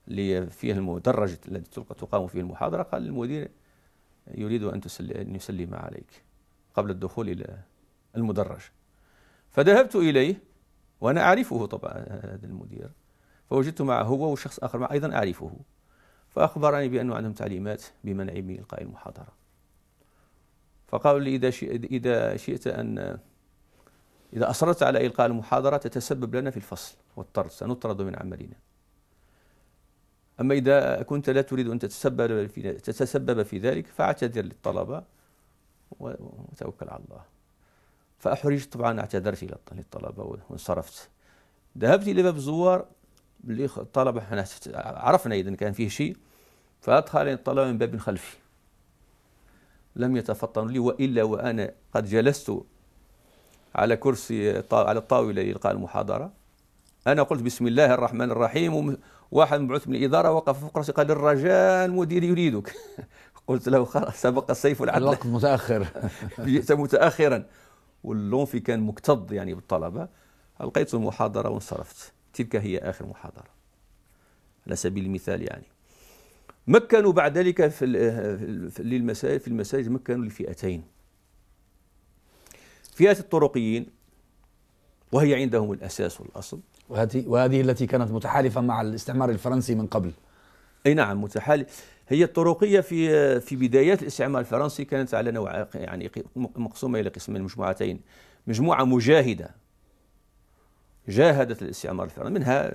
اللي فيها المدرج الذي تقام فيه المحاضرة قال المدير يريد أن, أن يسلم عليك قبل الدخول إلى المدرج فذهبت إليه وأنا أعرفه طبعا هذا المدير فوجدت معه هو وشخص آخر معه أيضا أعرفه فأخبرني بأنه عندهم تعليمات بمنع من إلقاء المحاضرة فقالوا لي إذا إذا شئت أن إذا أصررت على إلقاء المحاضرة تتسبب لنا في الفصل والطرد سنطرد من عملنا أما إذا كنت لا تريد أن تتسبب في تتسبب في ذلك فاعتذر للطلبة وتوكل على الله فأحرجت طبعا اعتذرت للطلبة وانصرفت ذهبت إلى باب الزوار اللي الطلبة عرفنا إذا كان فيه شيء فأدخل الطلبة من باب خلفي لم يتفطنوا لي وإلا وأنا قد جلست على كرسي على الطاولة لإلقاء المحاضرة أنا قلت بسم الله الرحمن الرحيم واحد مبعوث من الاداره وقف فوق راسي قال الرجاء المدير يريدك (laughs) قلت له خلاص سبق السيف العدل الوقت متاخر جئت (laughs) متاخرا واللونفي كان مكتظ يعني بالطلبه القيت المحاضره وانصرفت تلك هي اخر محاضره على سبيل المثال يعني مكنوا بعد ذلك في للمساجد في المساجد مكنوا لفئتين فئه الطرقيين وهي عندهم الاساس والاصل وهذه وهذه التي كانت متحالفة مع الاستعمار الفرنسي من قبل أي نعم متحالف هي الطرقية في في بدايات الاستعمار الفرنسي كانت على نوع يعني مقسومة إلى قسمين مجموعتين مجموعة مجاهدة جاهدت الاستعمار الفرنسي منها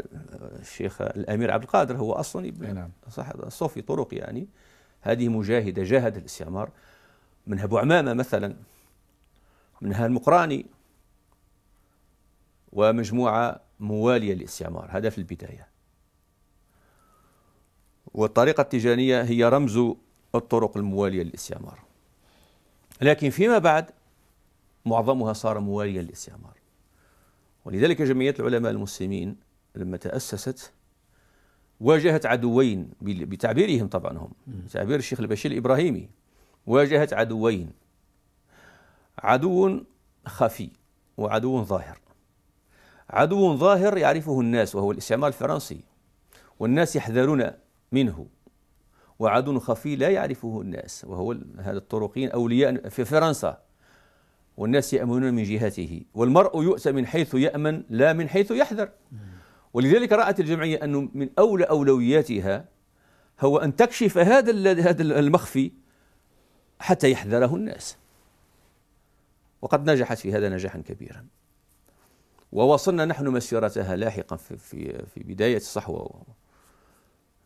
الشيخ الأمير عبد القادر هو أصلا نعم. صح صوفي طرق يعني هذه مجاهدة جاهد الاستعمار منها بوعمامة مثلا منها المقراني ومجموعة موالية للاستعمار هذا في البداية والطريقة التجانيه هي رمز الطرق الموالية للاستعمار لكن فيما بعد معظمها صار مواليا للاستعمار ولذلك جمعية العلماء المسلمين لما تأسست واجهت عدوين بتعبيرهم طبعا هم تعبير الشيخ البشير الإبراهيمي واجهت عدوين عدو خفي وعدو ظاهر عدو ظاهر يعرفه الناس وهو الاستعمار الفرنسي والناس يحذرون منه وعدو خفي لا يعرفه الناس وهو هذا الطرقيين أولياء في فرنسا والناس يأمنون من جهته والمرء يؤتى من حيث يأمن لا من حيث يحذر ولذلك رأت الجمعية أنه من أولى أولوياتها هو أن تكشف هذا هذا المخفي حتى يحذره الناس وقد نجحت في هذا نجاحا كبيرا وواصلنا نحن مسيرتها لاحقا في في, في بدايه الصحوه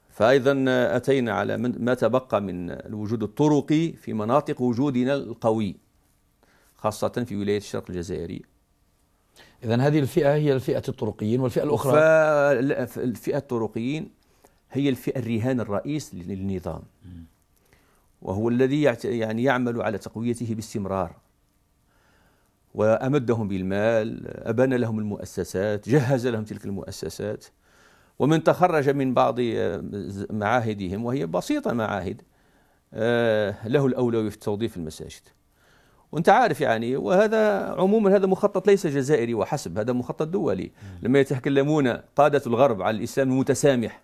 فايضا اتينا على ما تبقى من الوجود الطرقي في مناطق وجودنا القوي خاصه في ولايه الشرق الجزائري اذا هذه الفئه هي الفئه الطرقيين والفئه الاخرى فالفئة الطرقيين هي الفئه الرهان الرئيس للنظام وهو الذي يعني يعمل على تقويته باستمرار وأمدهم بالمال أبان لهم المؤسسات جهز لهم تلك المؤسسات ومن تخرج من بعض آه، معاهدهم وهي بسيطة معاهد آه، له الأولوية في التوظيف المساجد وانت عارف يعني وهذا عموما هذا مخطط ليس جزائري وحسب هذا مخطط دولي لما يتكلمون قادة الغرب على الإسلام المتسامح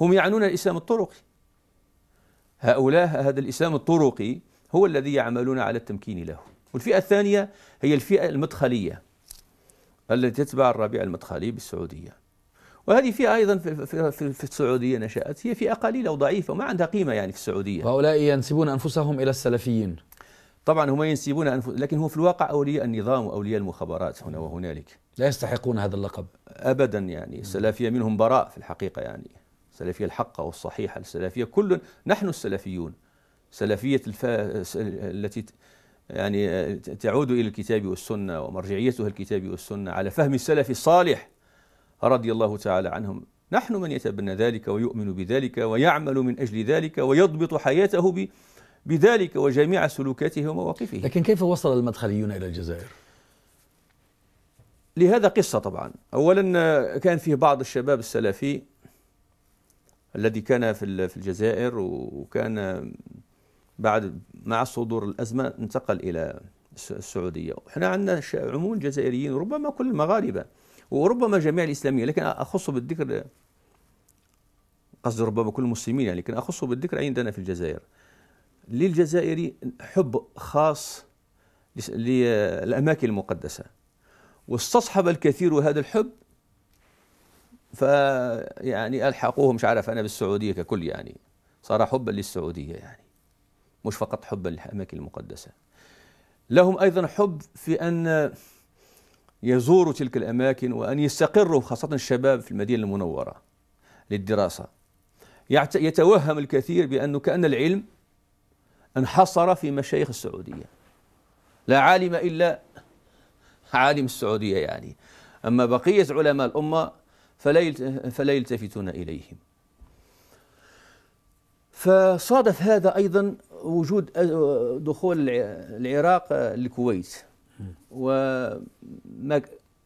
هم يعنون الإسلام الطرقي هؤلاء هذا الإسلام الطرقي هو الذي يعملون على التمكين له والفئة الثانية هي الفئة المدخلية التي تتبع الربيع المدخلي بالسعودية وهذه فئة أيضا في, في, في, في السعودية نشأت هي فئة قليلة وضعيفة وما عندها قيمة يعني في السعودية وهؤلاء ينسبون أنفسهم إلى السلفيين طبعا هم ينسبون أنفسهم لكن هو في الواقع أولياء النظام وأولياء المخابرات هنا وهنالك لا يستحقون هذا اللقب أبدا يعني السلفية منهم براء في الحقيقة يعني السلفية الحقة والصحيحة السلفية كل نحن السلفيون سلفية الف... التي يعني آه، تعود إلى الكتاب والسنة ومرجعيتها الكتاب والسنة على فهم السلف الصالح رضي الله تعالى عنهم نحن من يتبنى ذلك ويؤمن بذلك ويعمل من أجل ذلك ويضبط حياته بذلك وجميع سلوكاته ومواقفه لكن كيف وصل المدخليون إلى الجزائر؟ لهذا قصة طبعا أولا آه، كان فيه بعض الشباب السلفي الذي كان في الجزائر وكان بعد مع صدور الأزمة انتقل إلى السعودية احنا عندنا عموم الجزائريين ربما كل المغاربة وربما جميع الإسلاميين لكن أخص بالذكر قصدي ربما كل المسلمين يعني لكن أخص بالذكر عندنا في الجزائر للجزائري حب خاص للأماكن المقدسة واستصحب الكثير هذا الحب فيعني ألحقوه مش عارف أنا بالسعودية ككل يعني صار حبا للسعودية يعني مش فقط حبا للأماكن المقدسة لهم أيضا حب في أن يزوروا تلك الأماكن وأن يستقروا خاصة الشباب في المدينة المنورة للدراسة يتوهم الكثير بأنه كأن العلم انحصر في مشايخ السعودية لا عالم إلا عالم السعودية يعني أما بقية علماء الأمة فلا يلتفتون إليهم فصادف هذا أيضا وجود أه، دخول العراق للكويت أه، وما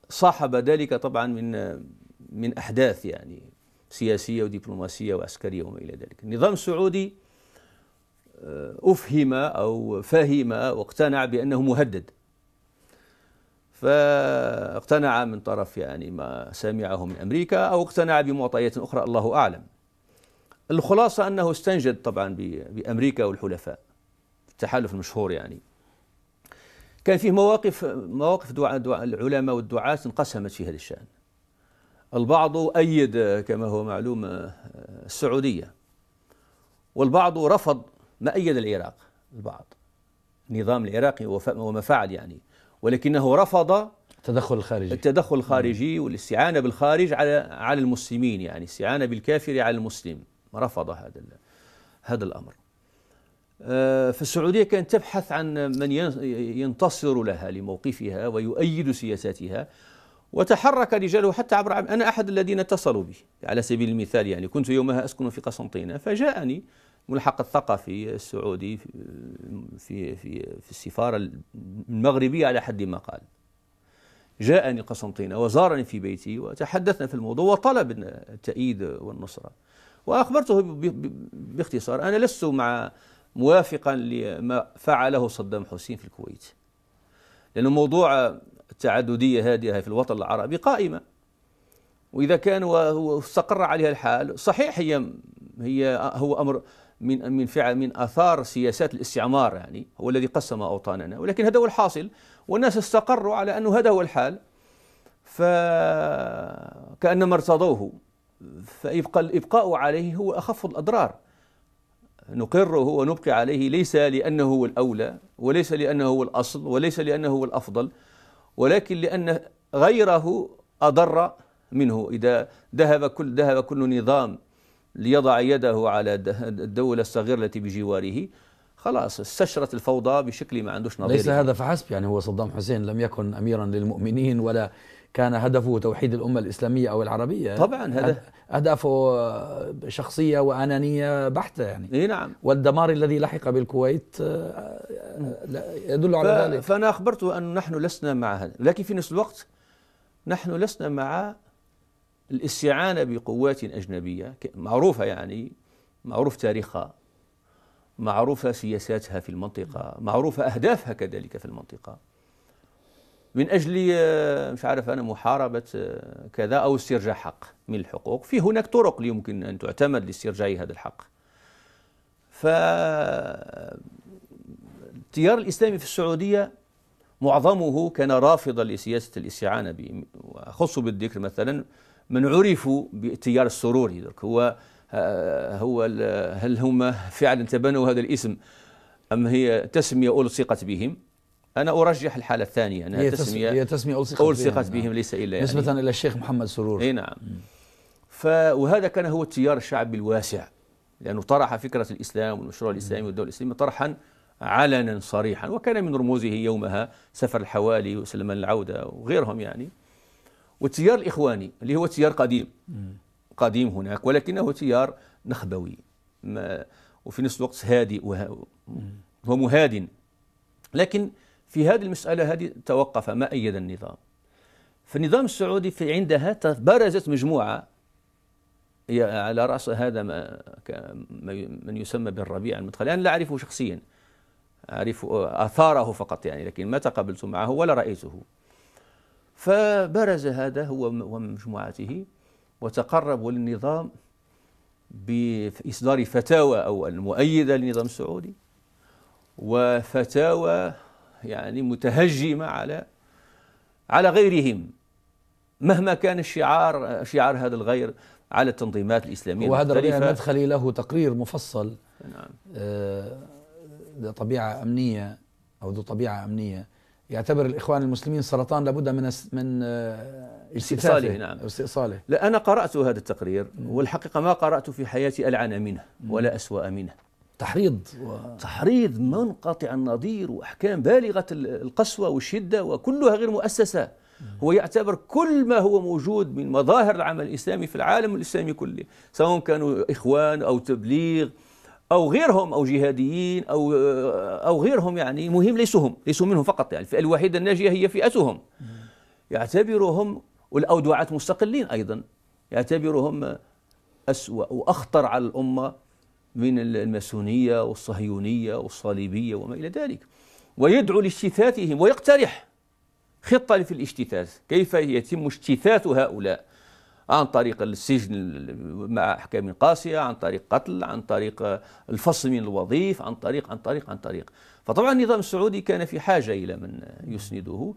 صاحب ذلك طبعا من أه، من احداث يعني سياسيه ودبلوماسيه وعسكريه وما الى ذلك النظام السعودي افهم او فهم واقتنع بانه مهدد فاقتنع من طرف يعني ما سمعه من امريكا او اقتنع بمعطيات اخرى الله اعلم الخلاصة أنه استنجد طبعا بأمريكا والحلفاء التحالف المشهور يعني كان فيه مواقف مواقف دعاء دعاء العلماء والدعاة انقسمت في هذا الشأن البعض أيد كما هو معلوم آه، السعودية والبعض رفض ما أيد العراق البعض النظام العراقي وما فعل يعني ولكنه رفض التدخل الخارجي التدخل الخارجي والاستعانة بالخارج على على المسلمين يعني استعانة بالكافر على المسلم رفض هذا هذا الامر آه، في السعوديه كانت تبحث عن من ينتصر لها لموقفها ويؤيد سياساتها وتحرك رجاله حتى عبر انا احد الذين اتصلوا بي على سبيل المثال يعني كنت يومها اسكن في قسنطينه فجاءني ملحق الثقافي السعودي في في في السفاره المغربيه على حد ما قال جاءني قسنطينه وزارني في بيتي وتحدثنا في الموضوع وطلب التأييد والنصره وأخبرته باختصار أنا لست مع موافقا لما فعله صدام حسين في الكويت لأن موضوع التعددية هذه في الوطن العربي قائمة وإذا كان واستقر عليها الحال صحيح هي هي هو أمر من من فعل من اثار سياسات الاستعمار يعني هو الذي قسم اوطاننا ولكن هذا هو الحاصل والناس استقروا على انه هذا هو الحال فكانما ارتضوه فيبقى الإبقاء عليه هو أخف الأضرار نقره ونبقي عليه ليس لأنه هو الأولى وليس لأنه هو الأصل وليس لأنه هو الأفضل ولكن لأن غيره أضر منه إذا ذهب كل ذهب كل نظام ليضع يده على الدولة الصغيرة التي بجواره خلاص استشرت الفوضى بشكل ما عندوش نظير ليس يعني. هذا فحسب يعني هو صدام حسين لم يكن أميرا للمؤمنين ولا كان هدفه توحيد الأمة الإسلامية أو العربية طبعا هدف أهدافه شخصية وأنانية بحتة يعني إيه نعم والدمار الذي لحق بالكويت آه، يدل على ذلك فأنا أخبرته أن نحن لسنا مع هذا لكن في نفس الوقت نحن لسنا مع الاستعانة بقوات أجنبية معروفة يعني معروف تاريخها معروفة سياساتها في المنطقة معروفة أهدافها كذلك في المنطقة من أجل آه، مش عارف أنا محاربة آه، كذا أو استرجاع حق من الحقوق في هناك طرق يمكن أن تعتمد لاسترجاع هذا الحق ف التيار الإسلامي في السعودية معظمه كان رافضا لسياسة الاستعانة ب... وأخص بالذكر مثلا من عرفوا بالتيار السروري هو آه، هو هل هم فعلا تبنوا هذا الاسم أم هي تسمية ألصقت بهم أنا أرجح الحالة الثانية أنها هي تسمية, هي تسمية ألصقت, ألصقت بهم نعم. ليس إلا يعني نسبة إلى الشيخ محمد سرور أي نعم ف وهذا كان هو التيار الشعبي الواسع لأنه طرح فكرة الإسلام والمشروع الإسلامي والدولة الإسلامية طرحا علنا صريحا وكان من رموزه يومها سفر الحوالي وسلمان العودة وغيرهم يعني والتيار الإخواني اللي هو تيار قديم قديم هناك ولكنه تيار نخبوي ما وفي نفس الوقت هادئ ومهادن لكن في هذه المسألة هذه توقف ما أيد النظام فالنظام السعودي في عندها برزت مجموعة على رأس هذا ما من يسمى بالربيع المدخلي أنا لا أعرفه شخصيا أعرف آثاره فقط يعني لكن ما تقابلت معه ولا رأيته فبرز هذا هو ومجموعته وتقربوا للنظام بإصدار فتاوى أو المؤيدة للنظام السعودي وفتاوى يعني متهجمة على على غيرهم مهما كان الشعار شعار هذا الغير على التنظيمات الإسلامية وهذا الربيع المدخلي له تقرير مفصل نعم. آه ذو طبيعة أمنية أو ذو طبيعة أمنية يعتبر الإخوان المسلمين سرطان لابد من من آه، استئصاله نعم استئصاله لا أنا قرأت هذا التقرير والحقيقة ما قرأت في حياتي ألعن منه ولا أسوأ منه تحريض و... تحريض منقطع النظير واحكام بالغه القسوه والشده وكلها غير مؤسسه هو يعتبر كل ما هو موجود من مظاهر العمل الاسلامي في العالم الاسلامي كله سواء كانوا اخوان او تبليغ او غيرهم او جهاديين او او غيرهم يعني مهم ليسوا هم ليسوا منهم فقط يعني الفئه الوحيده الناجيه هي فئتهم يعتبرهم والاودعات مستقلين أيضا يعتبرهم أسوأ وأخطر على الأمة من الماسونية والصهيونية والصليبية وما إلى ذلك ويدعو لاجتثاثهم ويقترح خطة في الاجتثاث كيف يتم اجتثاث هؤلاء عن طريق السجن مع أحكام قاسية عن طريق قتل عن طريق الفصل من الوظيف عن طريق عن طريق عن طريق فطبعا النظام السعودي كان في حاجة إلى من يسنده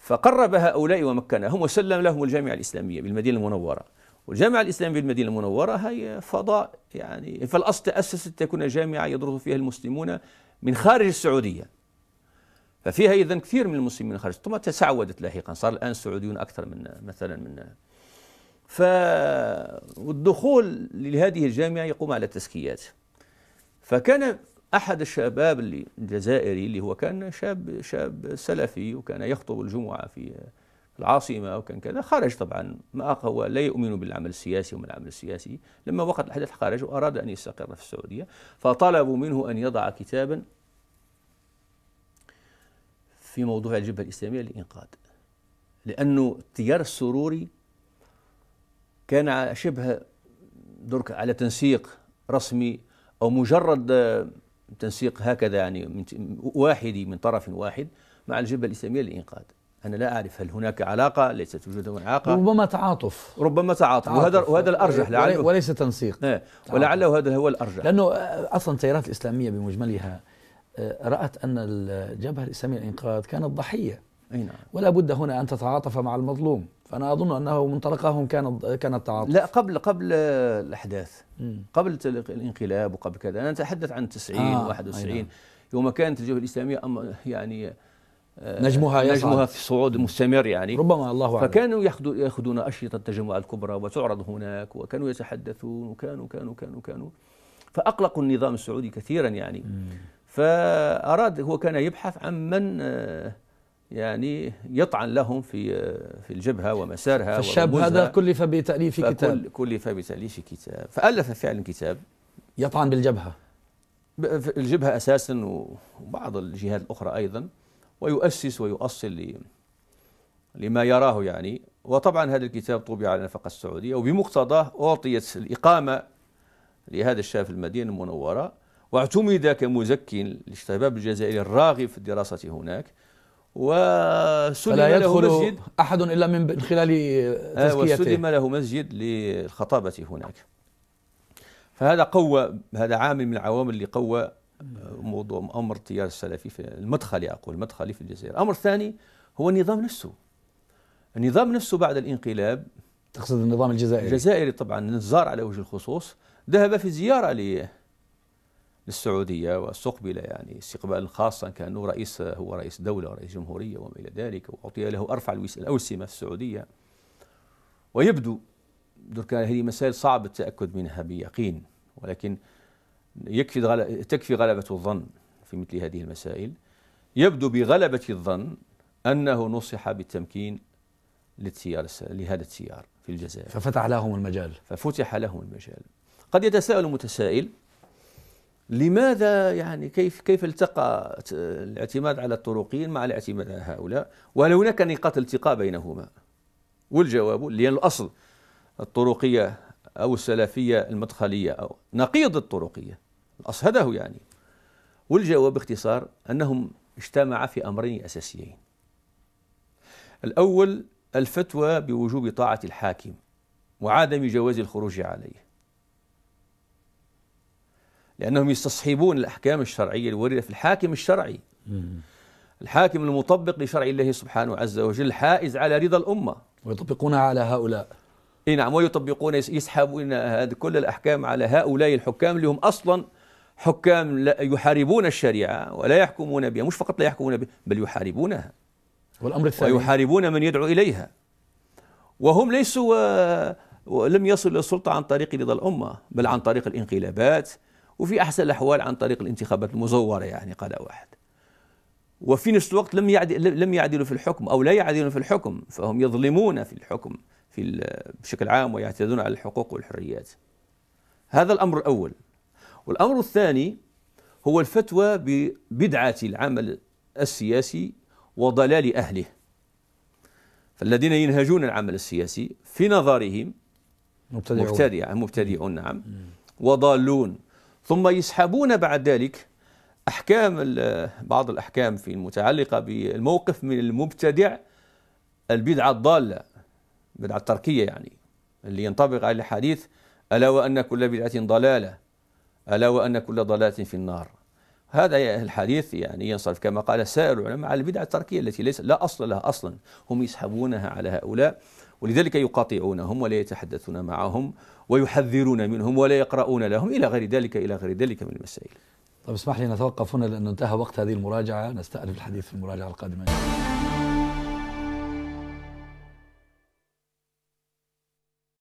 فقرب هؤلاء ومكنهم وسلم لهم الجامعة الإسلامية بالمدينة المنورة والجامعة الإسلامية بالمدينة المنورة هي فضاء يعني فالأصل تأسست تكون جامعة يدرس فيها المسلمون من خارج السعودية ففيها إذا كثير من المسلمين من خارج ثم تسعودت لاحقا صار الآن السعوديون أكثر من مثلا من فالدخول لهذه الجامعة يقوم على التزكيات فكان أحد الشباب الجزائري اللي هو كان شاب شاب سلفي وكان يخطب الجمعة في العاصمة أو كان كذا خرج طبعا ما هو لا يؤمن بالعمل السياسي وما العمل السياسي لما وقت الأحداث خرج وأراد أن يستقر في السعودية فطلبوا منه أن يضع كتابا في موضوع الجبهة الإسلامية للإنقاذ لأنه التيار السروري كان شبه درك على تنسيق رسمي أو مجرد تنسيق هكذا يعني واحدي من طرف واحد مع الجبهة الإسلامية للإنقاذ أنا لا أعرف هل هناك علاقة ليست وجود علاقة ربما تعاطف ربما تعاطف, تعاطف وهذا وهذا الأرجح لعله وليس تنسيق إيه ولعله هذا هو الأرجح لأنه آه، أصلا التيارات الإسلامية بمجملها آه، رأت أن الجبهة الإسلامية للإنقاذ كانت ضحية أي نعم ولا بد هنا أن تتعاطف مع المظلوم فأنا أظن أنه منطلقهم كان كان التعاطف لا قبل قبل الأحداث قبل الانقلاب وقبل كذا أنا أتحدث عن 90 آه 91 نعم. يوم كانت الجبهة الإسلامية يعني نجمها يصعد نجمها في صعود مستمر يعني ربما الله أعلم فكانوا ياخذون أشرطة التجمع الكبرى وتعرض هناك وكانوا يتحدثون وكانوا كانوا كانوا كانوا فأقلقوا النظام السعودي كثيرا يعني فأراد هو كان يبحث عن من آه، يعني يطعن لهم في آه، في الجبهه ومسارها فالشاب هذا كلف بتاليف كتاب كلف بتاليف كتاب فالف فعلا كتاب يطعن بالجبهه الجبهه اساسا وبعض الجهات الاخرى ايضا ويؤسس ويؤصل لما يراه يعني وطبعا هذا الكتاب طبع على نفق السعودية وبمقتضاه أعطيت الإقامة لهذا الشاب في المدينة المنورة واعتمد كمزك للشباب الجزائري الراغب في الدراسة هناك وسلم له يدخل لا مسجد أحد إلا من خلال آه، تزكيته وسلم له مسجد للخطابة هناك فهذا قوى هذا عامل من العوامل اللي قوى آه، موضوع امر التيار السلفي في المدخلي اقول مدخلي في الجزائر، الامر الثاني هو النظام نفسه. النظام نفسه بعد الانقلاب تقصد النظام الجزائري الجزائري طبعا النزار على وجه الخصوص ذهب في زياره ل للسعوديه واستقبل يعني استقبالا خاصا كانه رئيس هو رئيس دوله ورئيس جمهوريه وما الى ذلك واعطي له ارفع الاوسمه في السعوديه ويبدو درك هذه مسائل صعب التاكد منها بيقين ولكن يكفي غلبة تكفي غلبة الظن في مثل هذه المسائل يبدو بغلبة الظن أنه نصح بالتمكين للتيار لهذا التيار في الجزائر ففتح لهم المجال ففتح لهم المجال قد يتساءل متسائل لماذا يعني كيف كيف التقى الاعتماد على الطرقيين مع الاعتماد على هؤلاء وهل هناك نقاط التقاء بينهما والجواب لأن الأصل الطرقية أو السلفية المدخلية أو نقيض الطرقية أصهده يعني والجواب باختصار أنهم اجتمع في أمرين أساسيين الأول الفتوى بوجوب طاعة الحاكم وعدم جواز الخروج عليه لأنهم يستصحبون الأحكام الشرعية الواردة في الحاكم الشرعي الحاكم المطبق لشرع الله سبحانه عز وجل الحائز على رضا الأمة ويطبقونها على هؤلاء اي نعم ويطبقون يسحبون هذه كل الأحكام على هؤلاء الحكام اللي هم أصلاً حكام لا يحاربون الشريعة ولا يحكمون بها مش فقط لا يحكمون بها بل يحاربونها والأمر الثاني ويحاربون من يدعو إليها وهم ليسوا ولم يصلوا إلى السلطة عن طريق رضا الأمة بل عن طريق الانقلابات وفي أحسن الأحوال عن طريق الانتخابات المزورة يعني قال واحد وفي نفس الوقت لم لم يعدلوا في الحكم أو لا يعدلون في الحكم فهم يظلمون في الحكم في بشكل عام ويعتدون على الحقوق والحريات هذا الأمر الأول والأمر الثاني هو الفتوى ببدعة العمل السياسي وضلال أهله فالذين ينهجون العمل السياسي في نظرهم مبتدعون مبتدع مبتدعون نعم وضالون ثم يسحبون بعد ذلك أحكام بعض الأحكام في المتعلقة بالموقف من المبتدع البدعة الضالة البدعة التركية يعني اللي ينطبق على الحديث ألا وأن كل بدعة ضلالة ألا وأن كل ضلالة في النار هذا الحديث يعني ينصرف كما قال سائر العلماء على البدعة التركية التي ليس لا أصل لها أصلا هم يسحبونها على هؤلاء ولذلك يقاطعونهم ولا يتحدثون معهم ويحذرون منهم ولا يقرؤون لهم إلى غير ذلك إلى غير ذلك من المسائل طيب اسمح لي نتوقف هنا لأنه انتهى وقت هذه المراجعة نستأنف الحديث في المراجعة القادمة